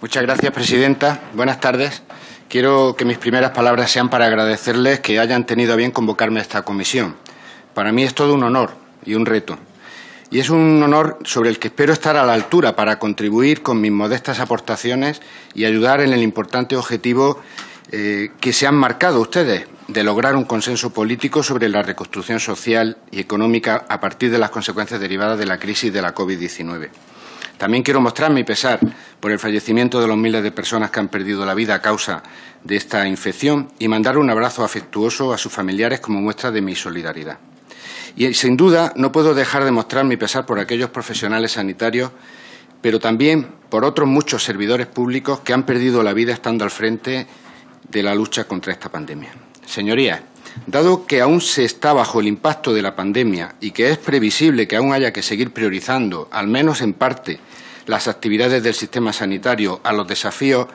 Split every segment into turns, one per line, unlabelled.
Muchas gracias, presidenta. Buenas tardes. Quiero que mis primeras palabras sean para agradecerles que hayan tenido bien convocarme a esta comisión. Para mí es todo un honor y un reto. Y es un honor sobre el que espero estar a la altura para contribuir con mis modestas aportaciones y ayudar en el importante objetivo eh, que se han marcado ustedes de lograr un consenso político sobre la reconstrucción social y económica a partir de las consecuencias derivadas de la crisis de la COVID-19. También quiero mostrar mi pesar por el fallecimiento de los miles de personas que han perdido la vida a causa de esta infección y mandar un abrazo afectuoso a sus familiares como muestra de mi solidaridad. Y eh, sin duda no puedo dejar de mostrar mi pesar por aquellos profesionales sanitarios, pero también por otros muchos servidores públicos que han perdido la vida estando al frente de la lucha contra esta pandemia. Señorías, Dado que aún se está bajo el impacto de la pandemia y que es previsible que aún haya que seguir priorizando, al menos en parte, las actividades del sistema sanitario a los desafíos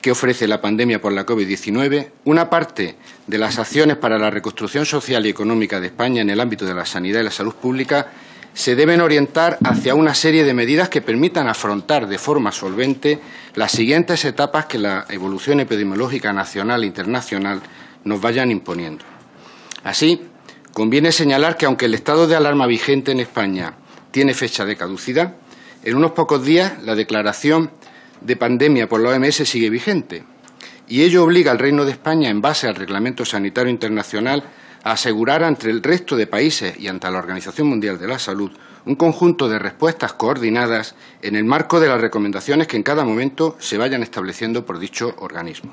que ofrece la pandemia por la COVID-19, una parte de las acciones para la reconstrucción social y económica de España en el ámbito de la sanidad y la salud pública se deben orientar hacia una serie de medidas que permitan afrontar de forma solvente las siguientes etapas que la evolución epidemiológica nacional e internacional nos vayan imponiendo. Así, conviene señalar que aunque el estado de alarma vigente en España tiene fecha de caducidad, en unos pocos días la declaración de pandemia por la OMS sigue vigente y ello obliga al Reino de España, en base al Reglamento Sanitario Internacional, a asegurar ante el resto de países y ante la Organización Mundial de la Salud un conjunto de respuestas coordinadas en el marco de las recomendaciones que en cada momento se vayan estableciendo por dicho organismo.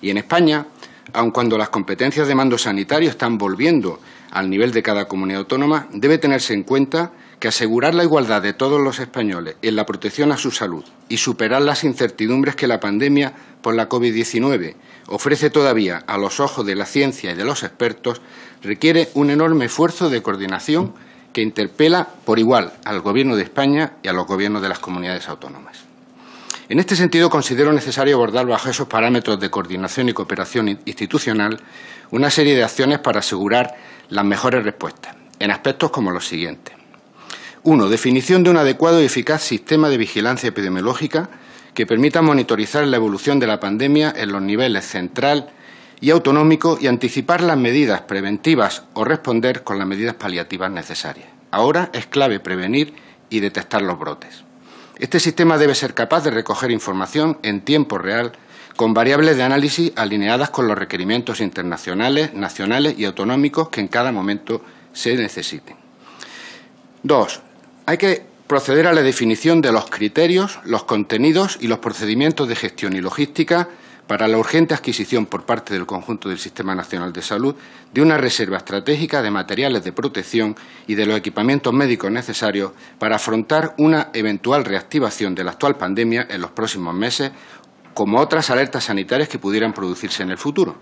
Y en España, aun cuando las competencias de mando sanitario están volviendo al nivel de cada comunidad autónoma, debe tenerse en cuenta que asegurar la igualdad de todos los españoles en la protección a su salud y superar las incertidumbres que la pandemia por la COVID-19 ofrece todavía a los ojos de la ciencia y de los expertos requiere un enorme esfuerzo de coordinación que interpela por igual al Gobierno de España y a los gobiernos de las comunidades autónomas. En este sentido, considero necesario abordar bajo esos parámetros de coordinación y cooperación institucional una serie de acciones para asegurar las mejores respuestas, en aspectos como los siguientes. Uno, definición de un adecuado y eficaz sistema de vigilancia epidemiológica que permita monitorizar la evolución de la pandemia en los niveles central y autonómico y anticipar las medidas preventivas o responder con las medidas paliativas necesarias. Ahora es clave prevenir y detectar los brotes. Este sistema debe ser capaz de recoger información en tiempo real con variables de análisis alineadas con los requerimientos internacionales, nacionales y autonómicos que en cada momento se necesiten. Dos, hay que proceder a la definición de los criterios, los contenidos y los procedimientos de gestión y logística para la urgente adquisición por parte del conjunto del Sistema Nacional de Salud de una reserva estratégica de materiales de protección y de los equipamientos médicos necesarios para afrontar una eventual reactivación de la actual pandemia en los próximos meses, como otras alertas sanitarias que pudieran producirse en el futuro.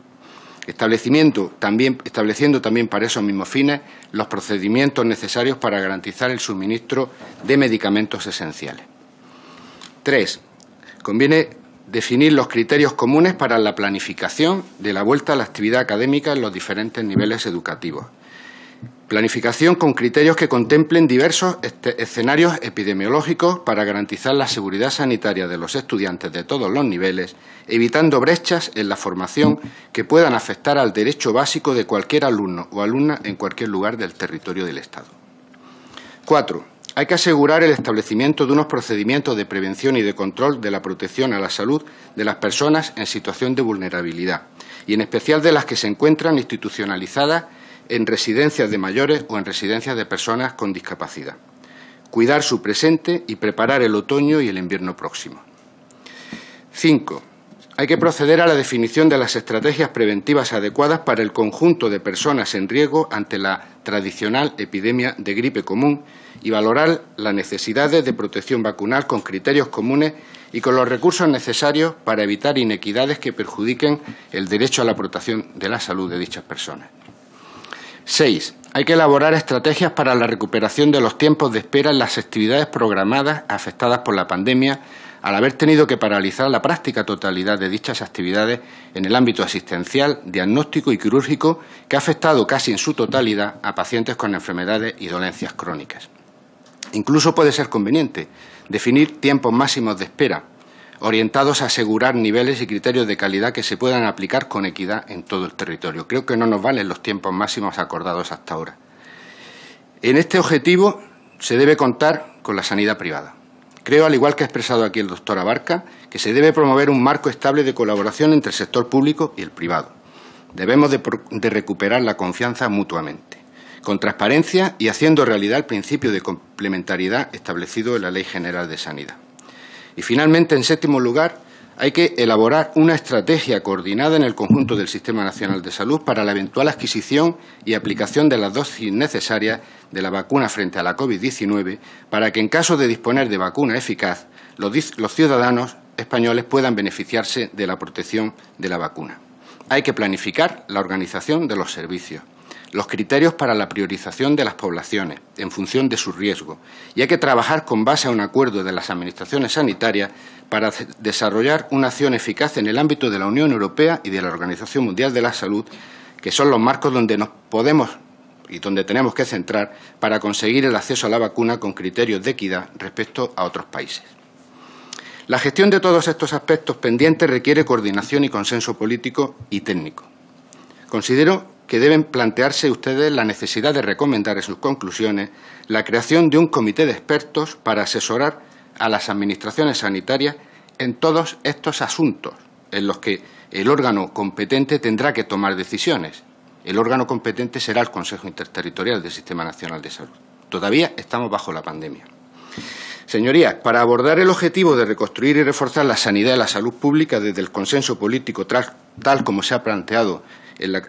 estableciendo también para esos mismos fines los procedimientos necesarios para garantizar el suministro de medicamentos esenciales. Tres, conviene definir los criterios comunes para la planificación de la vuelta a la actividad académica en los diferentes niveles educativos. Planificación con criterios que contemplen diversos este, escenarios epidemiológicos para garantizar la seguridad sanitaria de los estudiantes de todos los niveles, evitando brechas en la formación que puedan afectar al derecho básico de cualquier alumno o alumna en cualquier lugar del territorio del Estado. Cuatro. Hay que asegurar el establecimiento de unos procedimientos de prevención y de control de la protección a la salud de las personas en situación de vulnerabilidad y, en especial, de las que se encuentran institucionalizadas en residencias de mayores o en residencias de personas con discapacidad. Cuidar su presente y preparar el otoño y el invierno próximo. Cinco, hay que proceder a la definición de las estrategias preventivas adecuadas para el conjunto de personas en riesgo ante la tradicional epidemia de gripe común y valorar las necesidades de protección vacunal con criterios comunes y con los recursos necesarios para evitar inequidades que perjudiquen el derecho a la protección de la salud de dichas personas. Seis, hay que elaborar estrategias para la recuperación de los tiempos de espera en las actividades programadas afectadas por la pandemia al haber tenido que paralizar la práctica totalidad de dichas actividades en el ámbito asistencial, diagnóstico y quirúrgico que ha afectado casi en su totalidad a pacientes con enfermedades y dolencias crónicas. Incluso puede ser conveniente definir tiempos máximos de espera, orientados a asegurar niveles y criterios de calidad que se puedan aplicar con equidad en todo el territorio. Creo que no nos valen los tiempos máximos acordados hasta ahora. En este objetivo se debe contar con la sanidad privada. Creo, al igual que ha expresado aquí el doctor Abarca, que se debe promover un marco estable de colaboración entre el sector público y el privado. Debemos de, recuperar la confianza mutuamente, con transparencia y haciendo realidad el principio de complementariedad establecido en la Ley General de Sanidad. Y finalmente, en séptimo lugar, hay que elaborar una estrategia coordinada en el conjunto del Sistema Nacional de Salud para la eventual adquisición y aplicación de las dosis necesarias de la vacuna frente a la COVID-19 para que, en caso de disponer de vacuna eficaz, los, los ciudadanos españoles puedan beneficiarse de la protección de la vacuna. Hay que planificar la organización de los servicios los criterios para la priorización de las poblaciones en función de su riesgo y hay que trabajar con base a un acuerdo de las administraciones sanitarias para desarrollar una acción eficaz en el ámbito de la Unión Europea y de la Organización Mundial de la Salud, que son los marcos donde nos podemos y donde tenemos que centrar para conseguir el acceso a la vacuna con criterios de equidad respecto a otros países. La gestión de todos estos aspectos pendientes requiere coordinación y consenso político y técnico. Considero que deben plantearse ustedes la necesidad de recomendar en sus conclusiones la creación de un comité de expertos para asesorar a las administraciones sanitarias en todos estos asuntos en los que el órgano competente tendrá que tomar decisiones. El órgano competente será el Consejo Interterritorial del Sistema Nacional de Salud. Todavía estamos bajo la pandemia. Señorías, para abordar el objetivo de reconstruir y reforzar la sanidad y la salud pública desde el consenso político tal como se ha planteado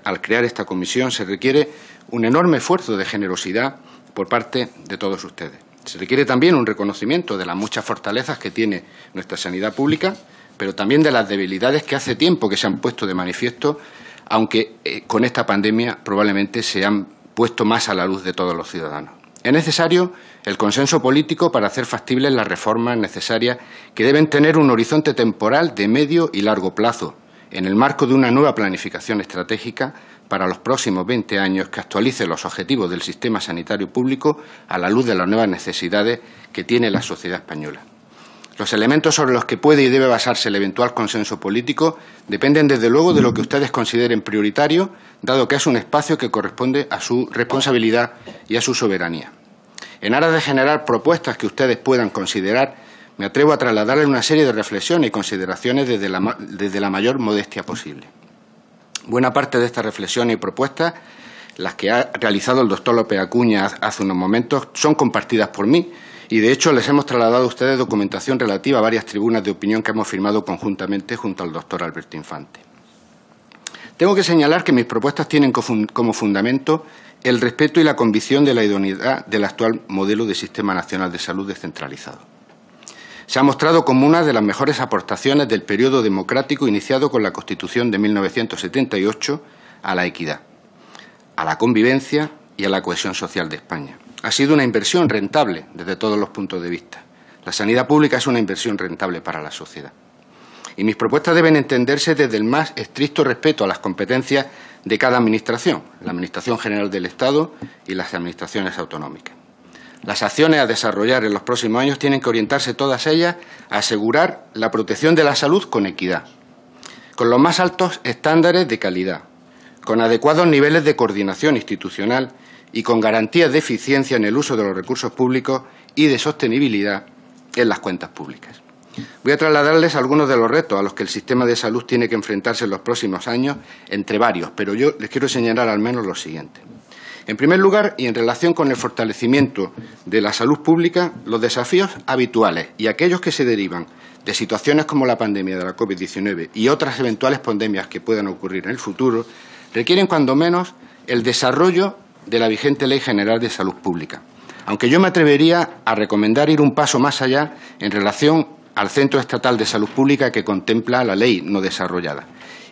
al crear esta comisión se requiere un enorme esfuerzo de generosidad por parte de todos ustedes. Se requiere también un reconocimiento de las muchas fortalezas que tiene nuestra sanidad pública, pero también de las debilidades que hace tiempo que se han puesto de manifiesto, aunque eh, con esta pandemia probablemente se han puesto más a la luz de todos los ciudadanos. Es necesario el consenso político para hacer factibles las reformas necesarias que deben tener un horizonte temporal de medio y largo plazo, en el marco de una nueva planificación estratégica para los próximos veinte años que actualice los objetivos del sistema sanitario público a la luz de las nuevas necesidades que tiene la sociedad española. Los elementos sobre los que puede y debe basarse el eventual consenso político dependen, desde luego, de lo que ustedes consideren prioritario, dado que es un espacio que corresponde a su responsabilidad y a su soberanía. En aras de generar propuestas que ustedes puedan considerar me atrevo a trasladarle una serie de reflexiones y consideraciones desde la, desde la mayor modestia posible. Buena parte de estas reflexiones y propuestas, las que ha realizado el doctor López Acuña hace unos momentos, son compartidas por mí y, de hecho, les hemos trasladado a ustedes documentación relativa a varias tribunas de opinión que hemos firmado conjuntamente junto al doctor Alberto Infante. Tengo que señalar que mis propuestas tienen como fundamento el respeto y la convicción de la idoneidad del actual modelo de Sistema Nacional de Salud descentralizado se ha mostrado como una de las mejores aportaciones del periodo democrático iniciado con la Constitución de 1978 a la equidad, a la convivencia y a la cohesión social de España. Ha sido una inversión rentable desde todos los puntos de vista. La sanidad pública es una inversión rentable para la sociedad. Y mis propuestas deben entenderse desde el más estricto respeto a las competencias de cada Administración, la Administración General del Estado y las Administraciones autonómicas. Las acciones a desarrollar en los próximos años tienen que orientarse todas ellas a asegurar la protección de la salud con equidad, con los más altos estándares de calidad, con adecuados niveles de coordinación institucional y con garantías de eficiencia en el uso de los recursos públicos y de sostenibilidad en las cuentas públicas. Voy a trasladarles algunos de los retos a los que el sistema de salud tiene que enfrentarse en los próximos años, entre varios, pero yo les quiero señalar al menos los siguientes. En primer lugar, y en relación con el fortalecimiento de la salud pública, los desafíos habituales y aquellos que se derivan de situaciones como la pandemia de la COVID-19 y otras eventuales pandemias que puedan ocurrir en el futuro, requieren cuando menos el desarrollo de la vigente Ley General de Salud Pública. Aunque yo me atrevería a recomendar ir un paso más allá en relación al Centro Estatal de Salud Pública que contempla la ley no desarrollada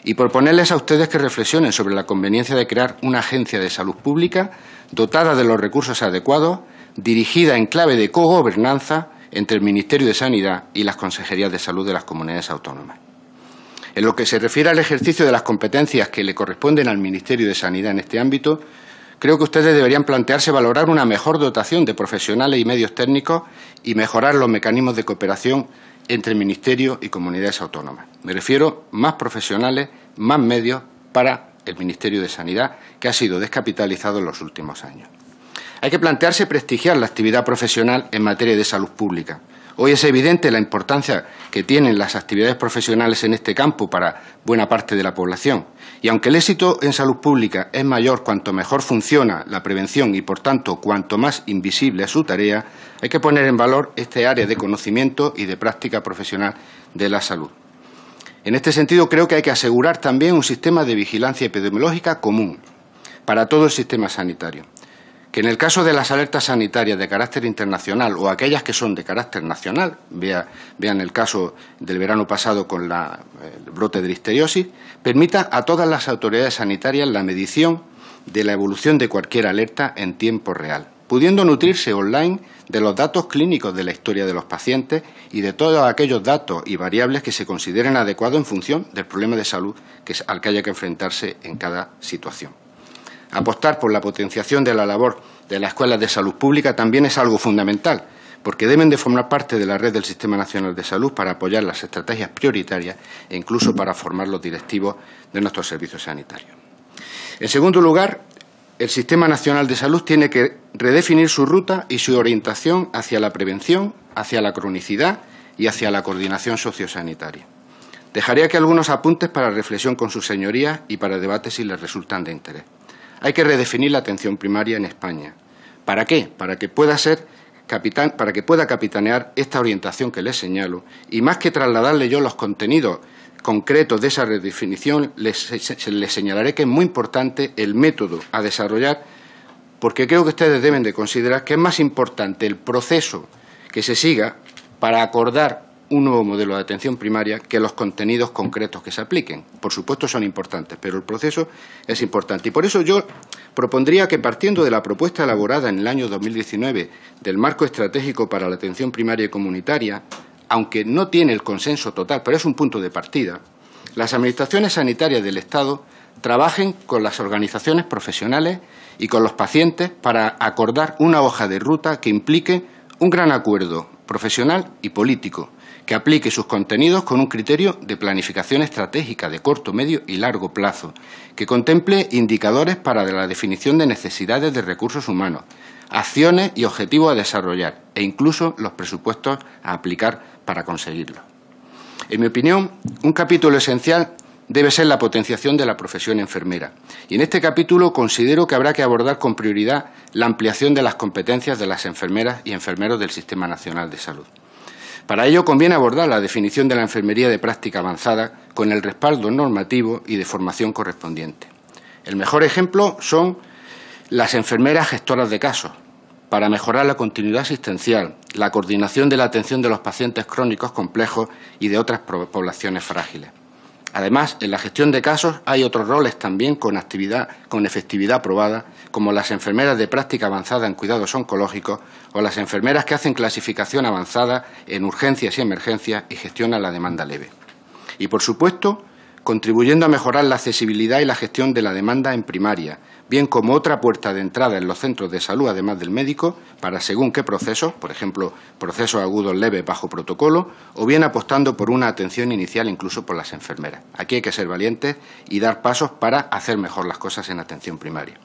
y proponerles a ustedes que reflexionen sobre la conveniencia de crear una agencia de salud pública dotada de los recursos adecuados, dirigida en clave de cogobernanza entre el Ministerio de Sanidad y las Consejerías de Salud de las comunidades autónomas. En lo que se refiere al ejercicio de las competencias que le corresponden al Ministerio de Sanidad en este ámbito, creo que ustedes deberían plantearse valorar una mejor dotación de profesionales y medios técnicos y mejorar los mecanismos de cooperación entre Ministerio y comunidades autónomas. Me refiero más profesionales, más medios para el Ministerio de Sanidad, que ha sido descapitalizado en los últimos años. Hay que plantearse prestigiar la actividad profesional en materia de salud pública, Hoy es evidente la importancia que tienen las actividades profesionales en este campo para buena parte de la población. Y aunque el éxito en salud pública es mayor cuanto mejor funciona la prevención y, por tanto, cuanto más invisible es su tarea, hay que poner en valor este área de conocimiento y de práctica profesional de la salud. En este sentido, creo que hay que asegurar también un sistema de vigilancia epidemiológica común para todo el sistema sanitario que en el caso de las alertas sanitarias de carácter internacional o aquellas que son de carácter nacional, vean el caso del verano pasado con el brote de listeriosis, permita a todas las autoridades sanitarias la medición de la evolución de cualquier alerta en tiempo real, pudiendo nutrirse online de los datos clínicos de la historia de los pacientes y de todos aquellos datos y variables que se consideren adecuados en función del problema de salud al que haya que enfrentarse en cada situación apostar por la potenciación de la labor de las escuelas de salud pública también es algo fundamental, porque deben de formar parte de la red del Sistema Nacional de Salud para apoyar las estrategias prioritarias e incluso para formar los directivos de nuestros servicios sanitarios. En segundo lugar, el Sistema Nacional de Salud tiene que redefinir su ruta y su orientación hacia la prevención, hacia la cronicidad y hacia la coordinación sociosanitaria. Dejaré aquí algunos apuntes para reflexión con sus señorías y para debate si les resultan de interés. Hay que redefinir la atención primaria en España. ¿Para qué? Para que pueda ser para que pueda capitanear esta orientación que les señalo y más que trasladarle yo los contenidos concretos de esa redefinición, les señalaré que es muy importante el método a desarrollar porque creo que ustedes deben de considerar que es más importante el proceso que se siga para acordar un nuevo modelo de atención primaria que los contenidos concretos que se apliquen. Por supuesto son importantes, pero el proceso es importante. Y por eso yo propondría que partiendo de la propuesta elaborada en el año 2019 del marco estratégico para la atención primaria y comunitaria, aunque no tiene el consenso total, pero es un punto de partida, las administraciones sanitarias del Estado trabajen con las organizaciones profesionales y con los pacientes para acordar una hoja de ruta que implique un gran acuerdo profesional y político que aplique sus contenidos con un criterio de planificación estratégica de corto, medio y largo plazo, que contemple indicadores para la definición de necesidades de recursos humanos, acciones y objetivos a desarrollar e incluso los presupuestos a aplicar para conseguirlo. En mi opinión, un capítulo esencial debe ser la potenciación de la profesión enfermera. Y en este capítulo considero que habrá que abordar con prioridad la ampliación de las competencias de las enfermeras y enfermeros del Sistema Nacional de Salud. Para ello conviene abordar la definición de la enfermería de práctica avanzada con el respaldo normativo y de formación correspondiente. El mejor ejemplo son las enfermeras gestoras de casos, para mejorar la continuidad asistencial, la coordinación de la atención de los pacientes crónicos complejos y de otras poblaciones frágiles. Además, en la gestión de casos hay otros roles también con, actividad, con efectividad probada como las enfermeras de práctica avanzada en cuidados oncológicos o las enfermeras que hacen clasificación avanzada en urgencias y emergencias y gestionan la demanda leve. Y, por supuesto, contribuyendo a mejorar la accesibilidad y la gestión de la demanda en primaria, bien como otra puerta de entrada en los centros de salud, además del médico, para según qué procesos, por ejemplo, procesos agudos leves bajo protocolo, o bien apostando por una atención inicial incluso por las enfermeras. Aquí hay que ser valientes y dar pasos para hacer mejor las cosas en atención primaria.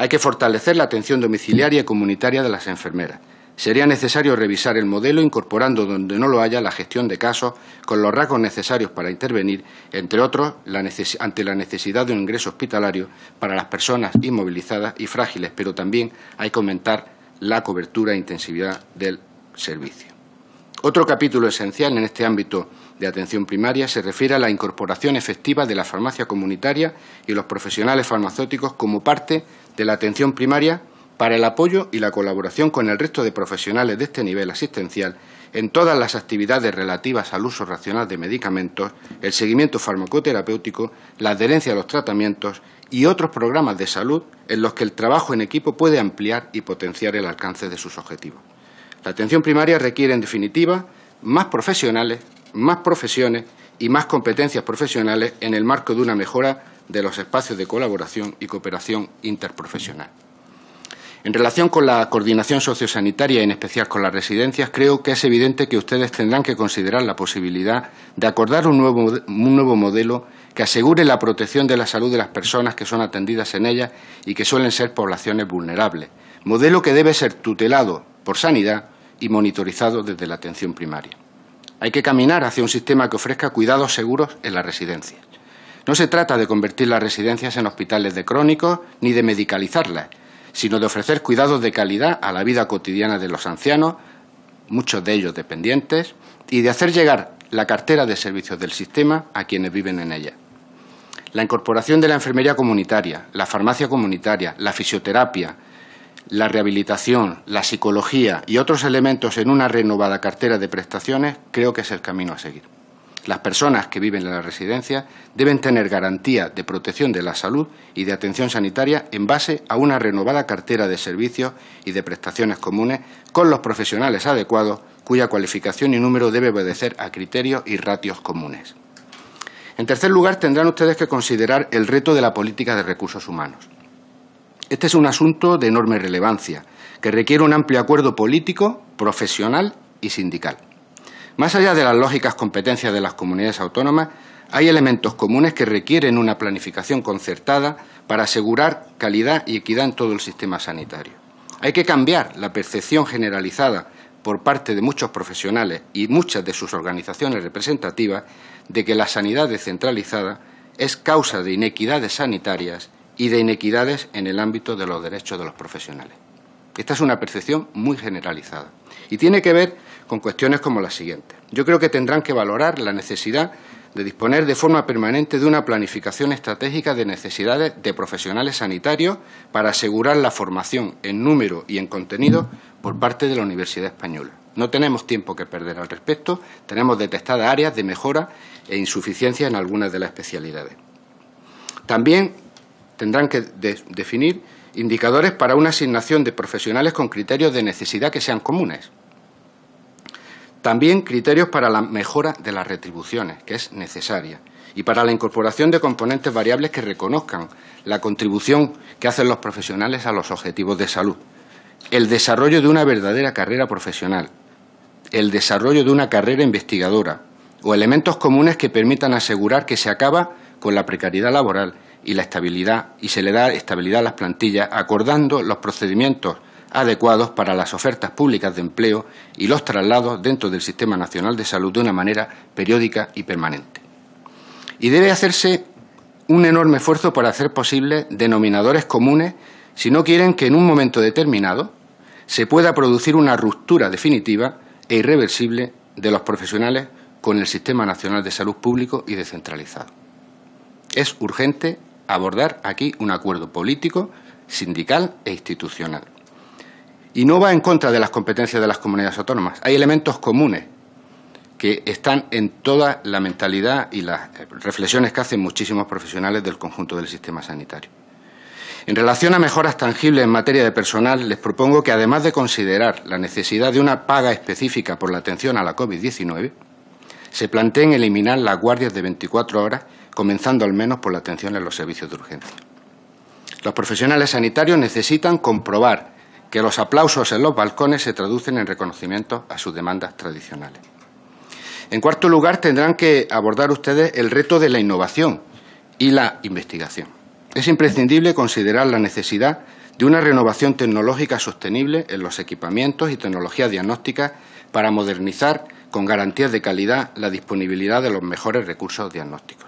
Hay que fortalecer la atención domiciliaria y comunitaria de las enfermeras. Sería necesario revisar el modelo incorporando donde no lo haya la gestión de casos con los rasgos necesarios para intervenir, entre otros, ante la necesidad de un ingreso hospitalario para las personas inmovilizadas y frágiles, pero también hay que aumentar la cobertura e intensividad del servicio. Otro capítulo esencial en este ámbito de atención primaria se refiere a la incorporación efectiva de la farmacia comunitaria y los profesionales farmacéuticos como parte de la atención primaria para el apoyo y la colaboración con el resto de profesionales de este nivel asistencial en todas las actividades relativas al uso racional de medicamentos, el seguimiento farmacoterapéutico, la adherencia a los tratamientos y otros programas de salud en los que el trabajo en equipo puede ampliar y potenciar el alcance de sus objetivos. La atención primaria requiere, en definitiva, más profesionales más profesiones y más competencias profesionales en el marco de una mejora de los espacios de colaboración y cooperación interprofesional. En relación con la coordinación sociosanitaria, en especial con las residencias, creo que es evidente que ustedes tendrán que considerar la posibilidad de acordar un nuevo, un nuevo modelo que asegure la protección de la salud de las personas que son atendidas en ellas y que suelen ser poblaciones vulnerables, modelo que debe ser tutelado por sanidad y monitorizado desde la atención primaria. Hay que caminar hacia un sistema que ofrezca cuidados seguros en las residencias. No se trata de convertir las residencias en hospitales de crónicos ni de medicalizarlas, sino de ofrecer cuidados de calidad a la vida cotidiana de los ancianos, muchos de ellos dependientes, y de hacer llegar la cartera de servicios del sistema a quienes viven en ella. La incorporación de la enfermería comunitaria, la farmacia comunitaria, la fisioterapia, la rehabilitación, la psicología y otros elementos en una renovada cartera de prestaciones, creo que es el camino a seguir. Las personas que viven en la residencia deben tener garantía de protección de la salud y de atención sanitaria en base a una renovada cartera de servicios y de prestaciones comunes con los profesionales adecuados cuya cualificación y número debe obedecer a criterios y ratios comunes. En tercer lugar, tendrán ustedes que considerar el reto de la política de recursos humanos. Este es un asunto de enorme relevancia, que requiere un amplio acuerdo político, profesional y sindical. Más allá de las lógicas competencias de las comunidades autónomas, hay elementos comunes que requieren una planificación concertada para asegurar calidad y equidad en todo el sistema sanitario. Hay que cambiar la percepción generalizada por parte de muchos profesionales y muchas de sus organizaciones representativas de que la sanidad descentralizada es causa de inequidades sanitarias y de inequidades en el ámbito de los derechos de los profesionales. Esta es una percepción muy generalizada y tiene que ver con cuestiones como las siguientes. Yo creo que tendrán que valorar la necesidad de disponer de forma permanente de una planificación estratégica de necesidades de profesionales sanitarios para asegurar la formación en número y en contenido por parte de la Universidad Española. No tenemos tiempo que perder al respecto, tenemos detectadas áreas de mejora e insuficiencia en algunas de las especialidades. También tendrán que definir indicadores para una asignación de profesionales con criterios de necesidad que sean comunes. También criterios para la mejora de las retribuciones, que es necesaria, y para la incorporación de componentes variables que reconozcan la contribución que hacen los profesionales a los objetivos de salud. El desarrollo de una verdadera carrera profesional, el desarrollo de una carrera investigadora o elementos comunes que permitan asegurar que se acaba con la precariedad laboral y la estabilidad y se le da estabilidad a las plantillas acordando los procedimientos adecuados para las ofertas públicas de empleo y los traslados dentro del Sistema Nacional de Salud de una manera periódica y permanente. Y debe hacerse un enorme esfuerzo para hacer posible denominadores comunes si no quieren que en un momento determinado se pueda producir una ruptura definitiva e irreversible de los profesionales con el Sistema Nacional de Salud Público y descentralizado. Es urgente abordar aquí un acuerdo político, sindical e institucional. Y no va en contra de las competencias de las comunidades autónomas. Hay elementos comunes que están en toda la mentalidad y las eh, reflexiones que hacen muchísimos profesionales del conjunto del sistema sanitario. En relación a mejoras tangibles en materia de personal, les propongo que, además de considerar la necesidad de una paga específica por la atención a la COVID-19, se planteen eliminar las guardias de 24 horas comenzando al menos por la atención en los servicios de urgencia. Los profesionales sanitarios necesitan comprobar que los aplausos en los balcones se traducen en reconocimiento a sus demandas tradicionales. En cuarto lugar, tendrán que abordar ustedes el reto de la innovación y la investigación. Es imprescindible considerar la necesidad de una renovación tecnológica sostenible en los equipamientos y tecnologías diagnósticas para modernizar con garantías de calidad la disponibilidad de los mejores recursos diagnósticos.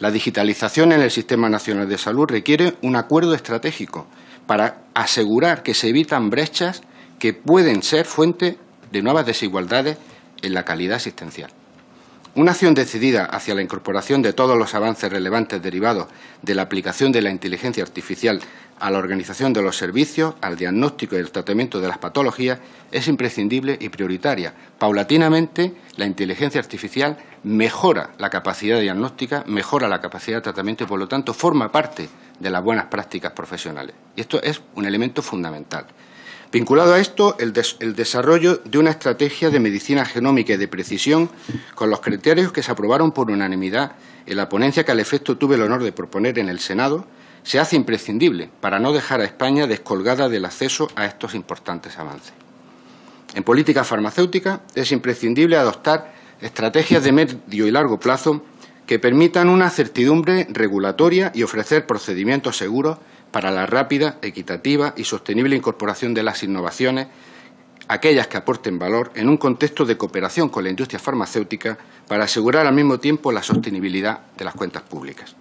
La digitalización en el Sistema Nacional de Salud requiere un acuerdo estratégico para asegurar que se evitan brechas que pueden ser fuente de nuevas desigualdades en la calidad asistencial. Una acción decidida hacia la incorporación de todos los avances relevantes derivados de la aplicación de la inteligencia artificial a la organización de los servicios, al diagnóstico y el tratamiento de las patologías es imprescindible y prioritaria. Paulatinamente, la inteligencia artificial mejora la capacidad diagnóstica, mejora la capacidad de tratamiento y, por lo tanto, forma parte de las buenas prácticas profesionales. Y esto es un elemento fundamental. Vinculado a esto, el, desarrollo de una estrategia de medicina genómica y de precisión con los criterios que se aprobaron por unanimidad en la ponencia que al efecto tuve el honor de proponer en el Senado, se hace imprescindible para no dejar a España descolgada del acceso a estos importantes avances. En política farmacéutica es imprescindible adoptar estrategias de medio y largo plazo que permitan una certidumbre regulatoria y ofrecer procedimientos seguros para la rápida, equitativa y sostenible incorporación de las innovaciones, aquellas que aporten valor en un contexto de cooperación con la industria farmacéutica para asegurar al mismo tiempo la sostenibilidad de las cuentas públicas.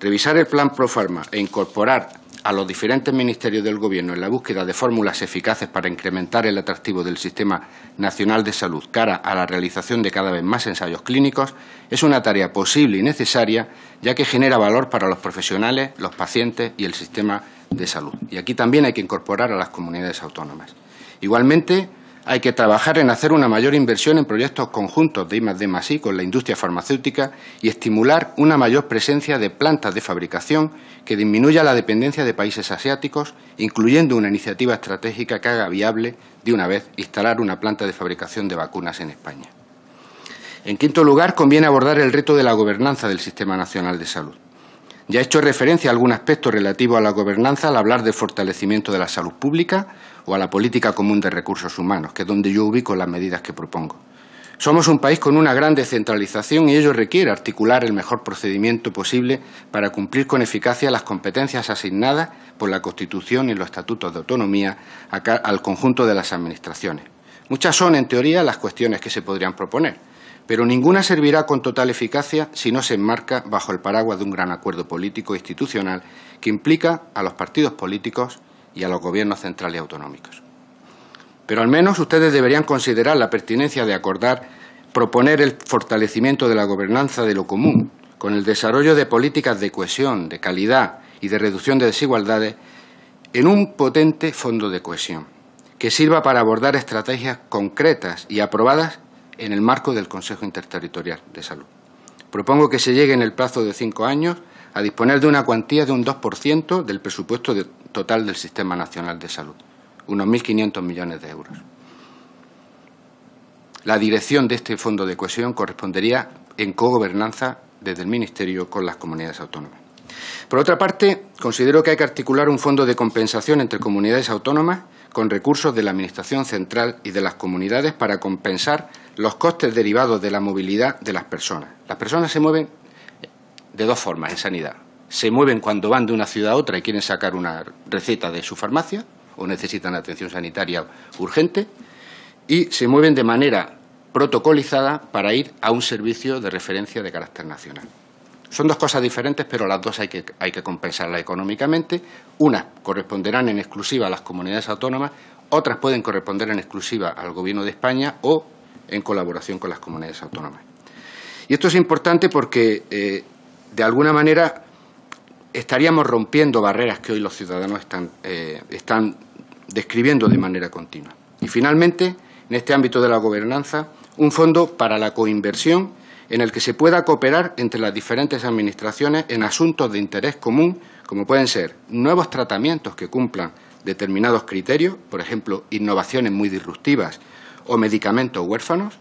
Revisar el plan Profarma e incorporar a los diferentes ministerios del Gobierno en la búsqueda de fórmulas eficaces para incrementar el atractivo del Sistema Nacional de Salud cara a la realización de cada vez más ensayos clínicos es una tarea posible y necesaria, ya que genera valor para los profesionales, los pacientes y el sistema de salud. Y aquí también hay que incorporar a las comunidades autónomas. Igualmente, hay que trabajar en hacer una mayor inversión en proyectos conjuntos de I+D con la industria farmacéutica y estimular una mayor presencia de plantas de fabricación que disminuya la dependencia de países asiáticos, incluyendo una iniciativa estratégica que haga viable de una vez instalar una planta de fabricación de vacunas en España. En quinto lugar, conviene abordar el reto de la gobernanza del Sistema Nacional de Salud. Ya he hecho referencia a algún aspecto relativo a la gobernanza al hablar del fortalecimiento de la salud pública o a la política común de recursos humanos, que es donde yo ubico las medidas que propongo. Somos un país con una gran descentralización y ello requiere articular el mejor procedimiento posible para cumplir con eficacia las competencias asignadas por la Constitución y los estatutos de autonomía al conjunto de las administraciones. Muchas son, en teoría, las cuestiones que se podrían proponer pero ninguna servirá con total eficacia si no se enmarca bajo el paraguas de un gran acuerdo político e institucional que implica a los partidos políticos y a los gobiernos centrales y autonómicos. Pero al menos ustedes deberían considerar la pertinencia de acordar proponer el fortalecimiento de la gobernanza de lo común con el desarrollo de políticas de cohesión, de calidad y de reducción de desigualdades en un potente fondo de cohesión que sirva para abordar estrategias concretas y aprobadas en el marco del Consejo Interterritorial de Salud. Propongo que se llegue en el plazo de cinco años a disponer de una cuantía de un 2% del presupuesto total del Sistema Nacional de Salud, unos 1.500 millones de euros. La dirección de este fondo de cohesión correspondería en cogobernanza desde el Ministerio con las comunidades autónomas. Por otra parte, considero que hay que articular un fondo de compensación entre comunidades autónomas con recursos de la Administración Central y de las comunidades para compensar los costes derivados de la movilidad de las personas. Las personas se mueven de dos formas en sanidad. Se mueven cuando van de una ciudad a otra y quieren sacar una receta de su farmacia o necesitan atención sanitaria urgente y se mueven de manera protocolizada para ir a un servicio de referencia de carácter nacional. Son dos cosas diferentes, pero las dos hay que, hay que compensarlas económicamente. Unas corresponderán en exclusiva a las comunidades autónomas, otras pueden corresponder en exclusiva al Gobierno de España o en colaboración con las comunidades autónomas. Y esto es importante porque, eh, de alguna manera, estaríamos rompiendo barreras que hoy los ciudadanos están, eh, están describiendo de manera continua. Y, finalmente, en este ámbito de la gobernanza, un fondo para la coinversión en el que se pueda cooperar entre las diferentes administraciones en asuntos de interés común, como pueden ser nuevos tratamientos que cumplan determinados criterios, por ejemplo, innovaciones muy disruptivas o medicamentos huérfanos,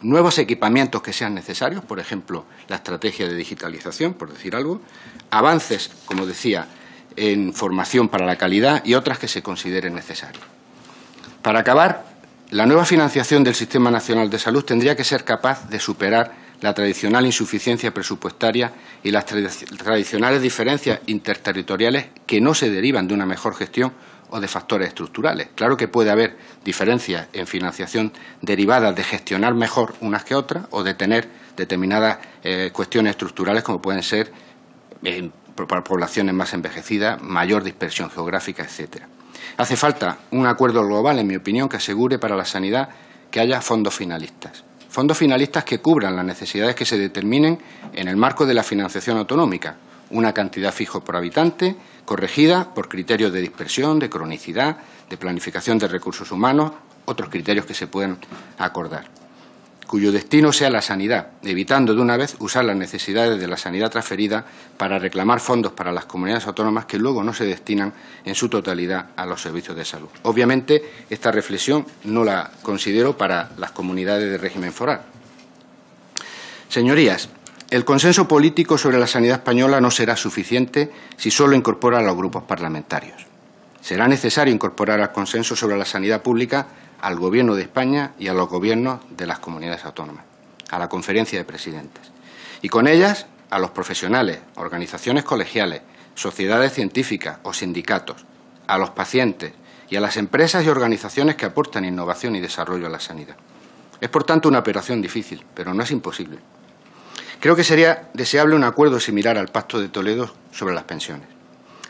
nuevos equipamientos que sean necesarios, por ejemplo, la estrategia de digitalización, por decir algo, avances, como decía, en formación para la calidad y otras que se consideren necesarias. Para acabar, la nueva financiación del Sistema Nacional de Salud tendría que ser capaz de superar la tradicional insuficiencia presupuestaria y las tradicionales diferencias interterritoriales que no se derivan de una mejor gestión o de factores estructurales. Claro que puede haber diferencias en financiación derivadas de gestionar mejor unas que otras o de tener determinadas eh, cuestiones estructurales como pueden ser eh, poblaciones más envejecidas, mayor dispersión geográfica, etcétera. Hace falta un acuerdo global, en mi opinión, que asegure para la sanidad que haya fondos finalistas. Fondos finalistas que cubran las necesidades que se determinen en el marco de la financiación autonómica, una cantidad fijo por habitante, corregida por criterios de dispersión, de cronicidad, de planificación de recursos humanos, otros criterios que se pueden acordar cuyo destino sea la sanidad, evitando de una vez usar las necesidades de la sanidad transferida para reclamar fondos para las comunidades autónomas que luego no se destinan en su totalidad a los servicios de salud. Obviamente, esta reflexión no la considero para las comunidades de régimen foral. Señorías, el consenso político sobre la sanidad española no será suficiente si solo incorpora a los grupos parlamentarios. Será necesario incorporar al consenso sobre la sanidad pública al Gobierno de España y a los gobiernos de las comunidades autónomas, a la conferencia de presidentes. Y con ellas a los profesionales, organizaciones colegiales, sociedades científicas o sindicatos, a los pacientes y a las empresas y organizaciones que aportan innovación y desarrollo a la sanidad. Es por tanto una operación difícil, pero no es imposible. Creo que sería deseable un acuerdo similar al Pacto de Toledo sobre las pensiones.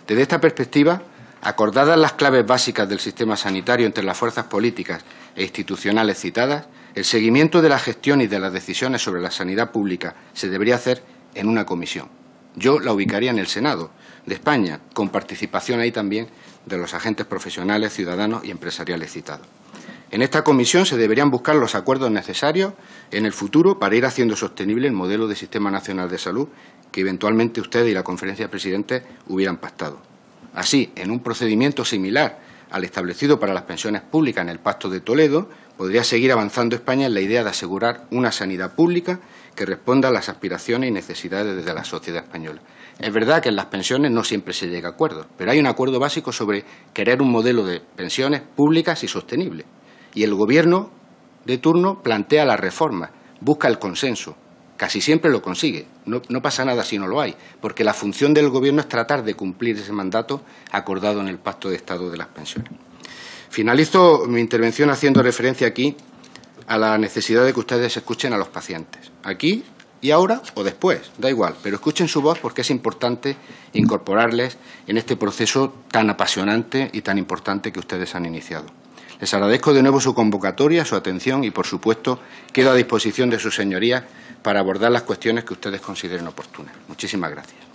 Desde esta perspectiva, Acordadas las claves básicas del sistema sanitario entre las fuerzas políticas e institucionales citadas, el seguimiento de la gestión y de las decisiones sobre la sanidad pública se debería hacer en una comisión. Yo la ubicaría en el Senado de España, con participación ahí también de los agentes profesionales, ciudadanos y empresariales citados. En esta comisión se deberían buscar los acuerdos necesarios en el futuro para ir haciendo sostenible el modelo de Sistema Nacional de Salud que eventualmente usted y la Conferencia de Presidentes hubieran pactado. Así, en un procedimiento similar al establecido para las pensiones públicas en el Pacto de Toledo, podría seguir avanzando España en la idea de asegurar una sanidad pública que responda a las aspiraciones y necesidades de la sociedad española. Es verdad que en las pensiones no siempre se llega a acuerdos, pero hay un acuerdo básico sobre querer un modelo de pensiones públicas y sostenible. Y el Gobierno de turno plantea la reforma, busca el consenso, Casi siempre lo consigue. No, pasa nada si no lo hay, porque la función del Gobierno es tratar de cumplir ese mandato acordado en el Pacto de Estado de las Pensiones. Finalizo mi intervención haciendo referencia aquí a la necesidad de que ustedes escuchen a los pacientes. Aquí y ahora o después, da igual, pero escuchen su voz porque es importante incorporarles en este proceso tan apasionante y tan importante que ustedes han iniciado. Les agradezco de nuevo su convocatoria, su atención y, por supuesto, quedo a disposición de sus señorías para abordar las cuestiones que ustedes consideren oportunas. Muchísimas gracias.